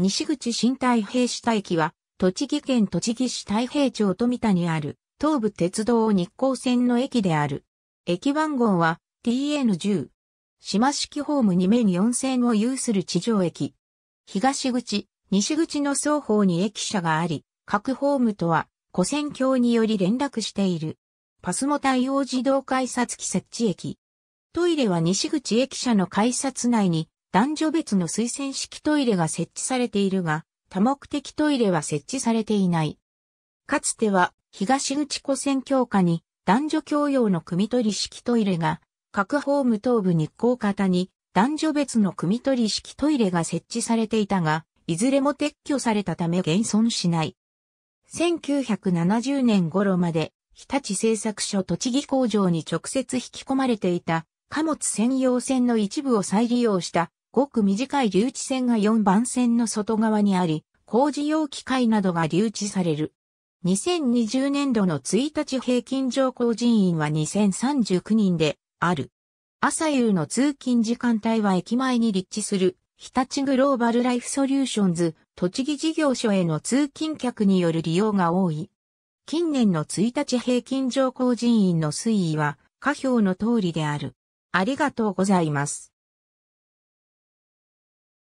西口新太平市大駅は、栃木県栃木市太平町富田にある、東武鉄道日光線の駅である。駅番号は TN10。島式ホーム2面4線を有する地上駅。東口、西口の双方に駅舎があり、各ホームとは、古線橋により連絡している。パスモ対応自動改札機設置駅。トイレは西口駅舎の改札内に男女別の推薦式トイレが設置されているが、多目的トイレは設置されていない。かつては、東口湖線強化に男女共用の組取り式トイレが、各ホーム東部日光型に男女別の組取り式トイレが設置されていたが、いずれも撤去されたため現存しない。1970年頃まで、日立製作所栃木工場に直接引き込まれていた貨物専用線の一部を再利用したごく短い留置線が4番線の外側にあり、工事用機械などが留置される。2020年度の1日平均乗降人員は2039人である。朝夕の通勤時間帯は駅前に立地する日立グローバルライフソリューションズ栃木事業所への通勤客による利用が多い。近年の1日平均乗降人員の推移は下表の通りである。ありがとうございます。